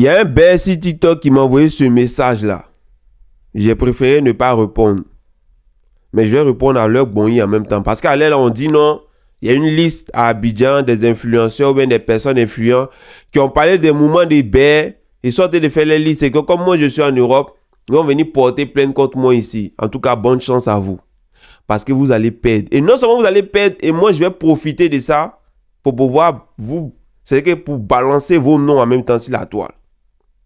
Il y a un bel TikTok qui m'a envoyé ce message-là. J'ai préféré ne pas répondre. Mais je vais répondre à leur bon en même temps. Parce qu'à l'heure, on dit non. Il y a une liste à Abidjan des influenceurs ou bien des personnes influentes qui ont parlé des moments des baies. Ils sortent de faire les listes. C'est que comme moi, je suis en Europe, ils vont venir porter plainte contre moi ici. En tout cas, bonne chance à vous. Parce que vous allez perdre. Et non seulement vous allez perdre, et moi, je vais profiter de ça pour pouvoir vous, cest que pour balancer vos noms en même temps sur la toile.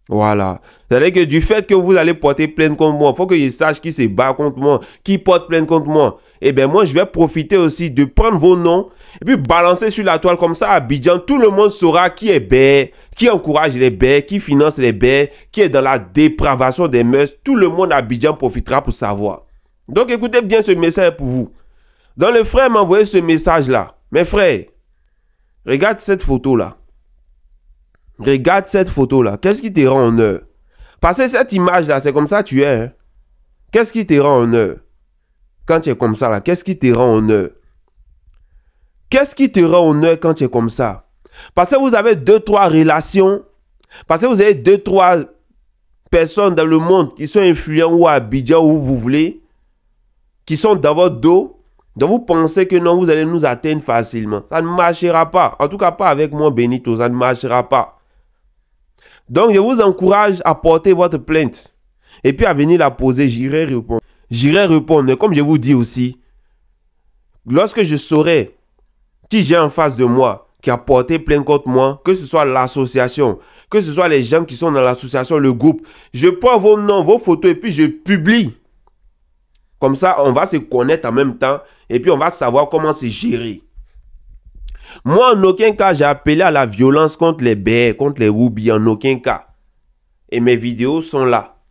Voilà. cest à que du fait que vous allez porter plainte contre moi, il faut que je sache qui se bat contre moi, qui porte plainte contre moi. Et eh bien moi, je vais profiter aussi de prendre vos noms et puis balancer sur la toile comme ça à Abidjan. Tout le monde saura qui est bête, qui encourage les bêtes, qui finance les bêtes, qui est dans la dépravation des mœurs. Tout le monde à Abidjan profitera pour savoir. Donc écoutez bien ce message pour vous. Dans le frère m'a envoyé ce message-là. Mes frères, regarde cette photo-là. Regarde cette photo-là. Qu'est-ce qui te rend honneur Parce que cette image-là, c'est comme ça que tu es. Hein. Qu'est-ce qui te rend honneur Quand tu es comme ça, là, qu'est-ce qui te rend honneur Qu'est-ce qui te rend honneur quand tu es comme ça Parce que vous avez deux, trois relations. Parce que vous avez deux, trois personnes dans le monde qui sont influents ou à ou où vous voulez, qui sont dans votre dos, donc vous pensez que non, vous allez nous atteindre facilement. Ça ne marchera pas. En tout cas, pas avec moi, Benito. Ça ne marchera pas. Donc, je vous encourage à porter votre plainte et puis à venir la poser. J'irai répondre. J'irai répondre. comme je vous dis aussi, lorsque je saurai qui j'ai en face de moi qui a porté plainte contre moi, que ce soit l'association, que ce soit les gens qui sont dans l'association, le groupe, je prends vos noms, vos photos et puis je publie. Comme ça, on va se connaître en même temps et puis on va savoir comment se gérer. Moi, en aucun cas, j'ai appelé à la violence contre les baies, contre les roubis, en aucun cas. Et mes vidéos sont là.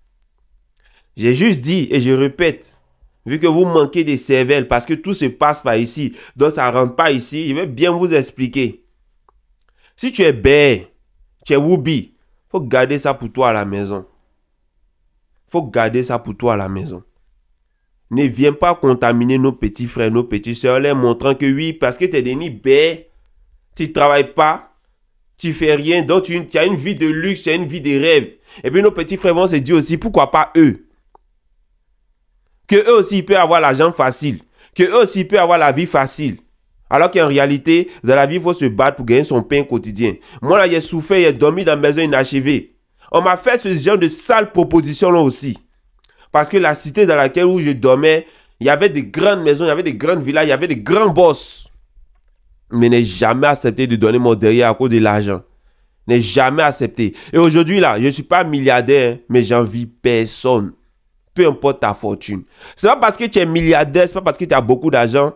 J'ai juste dit, et je répète, vu que vous manquez des cervelles, parce que tout se passe par ici, donc ça rentre pas ici, je vais bien vous expliquer. Si tu es bête, tu es woubi, faut garder ça pour toi à la maison. Faut garder ça pour toi à la maison ne viens pas contaminer nos petits frères, nos petites soeurs, les montrant que oui, parce que tu es devenu bête, tu ne travailles pas, tu fais rien, donc tu, as une vie de luxe, tu as une vie de rêve. Et puis nos petits frères vont se dire aussi, pourquoi pas eux Que eux aussi ils peuvent avoir l'argent facile, que eux aussi ils peuvent avoir la vie facile. Alors qu'en réalité, dans la vie, il faut se battre pour gagner son pain quotidien. Moi, là, j'ai souffert, j'ai dormi dans la maison inachevée. On m'a fait ce genre de sale proposition là aussi. Parce que la cité dans laquelle où je dormais, il y avait des grandes maisons, il y avait des grandes villas, il y avait des grands boss mais n'ai jamais accepté de donner mon derrière à cause de l'argent. N'ai jamais accepté. Et aujourd'hui, là, je ne suis pas milliardaire, hein, mais vis personne. Peu importe ta fortune. C'est pas parce que tu es milliardaire, c'est pas parce que tu as beaucoup d'argent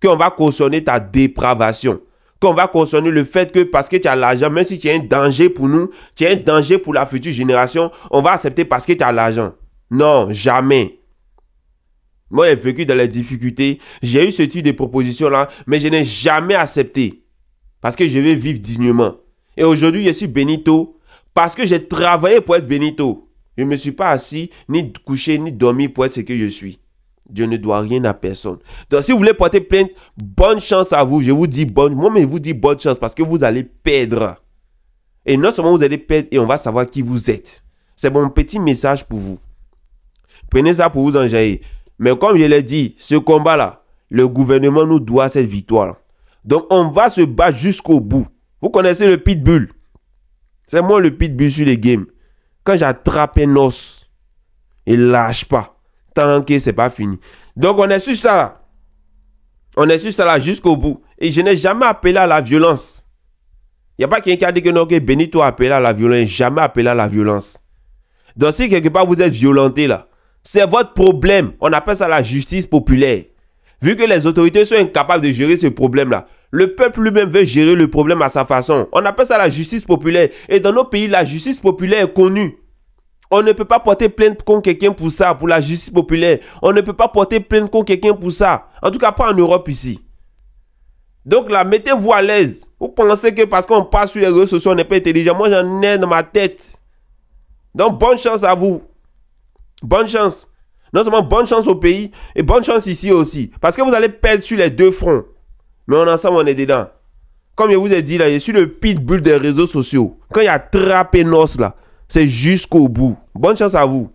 qu'on va cautionner ta dépravation. Qu'on va cautionner le fait que parce que tu as l'argent, même si tu es un danger pour nous, tu es un danger pour la future génération, on va accepter parce que tu as l'argent. Non, jamais. Moi, j'ai vécu dans les difficultés. J'ai eu ce type de proposition-là, mais je n'ai jamais accepté. Parce que je vais vivre dignement. Et aujourd'hui, je suis bénito. Parce que j'ai travaillé pour être bénito. Je ne me suis pas assis, ni couché, ni dormi pour être ce que je suis. Dieu ne doit rien à personne. Donc, si vous voulez porter plainte, bonne chance à vous. Je vous dis bonne, moi, mais je vous dis bonne chance parce que vous allez perdre. Et non seulement vous allez perdre, et on va savoir qui vous êtes. C'est mon petit message pour vous. Prenez ça pour vous enjailler. Mais comme je l'ai dit, ce combat-là, le gouvernement nous doit cette victoire. Donc on va se battre jusqu'au bout. Vous connaissez le pitbull. C'est moi le pitbull sur les games. Quand j'attrape un os, il lâche pas. Tant que c'est pas fini. Donc on est sur ça On est sur ça jusqu'au bout. Et je n'ai jamais appelé à la violence. Il n'y a pas quelqu'un qui a dit que non, que Benito a appelé à la violence. Jamais appelé à la violence. Donc si quelque part vous êtes violenté là, c'est votre problème. On appelle ça la justice populaire. Vu que les autorités sont incapables de gérer ce problème-là, le peuple lui-même veut gérer le problème à sa façon. On appelle ça la justice populaire. Et dans nos pays, la justice populaire est connue. On ne peut pas porter plainte contre quelqu'un pour ça, pour la justice populaire. On ne peut pas porter plainte contre quelqu'un pour ça. En tout cas, pas en Europe ici. Donc là, mettez-vous à l'aise. Vous pensez que parce qu'on passe sur les réseaux sociaux, on n'est pas intelligent. Moi, j'en ai dans ma tête. Donc, bonne chance à vous bonne chance. Non seulement bonne chance au pays et bonne chance ici aussi. Parce que vous allez perdre sur les deux fronts. Mais on ensemble, on est dedans. Comme je vous ai dit là, je suis le pitbull des réseaux sociaux. Quand il y a trappé nos là, c'est jusqu'au bout. Bonne chance à vous.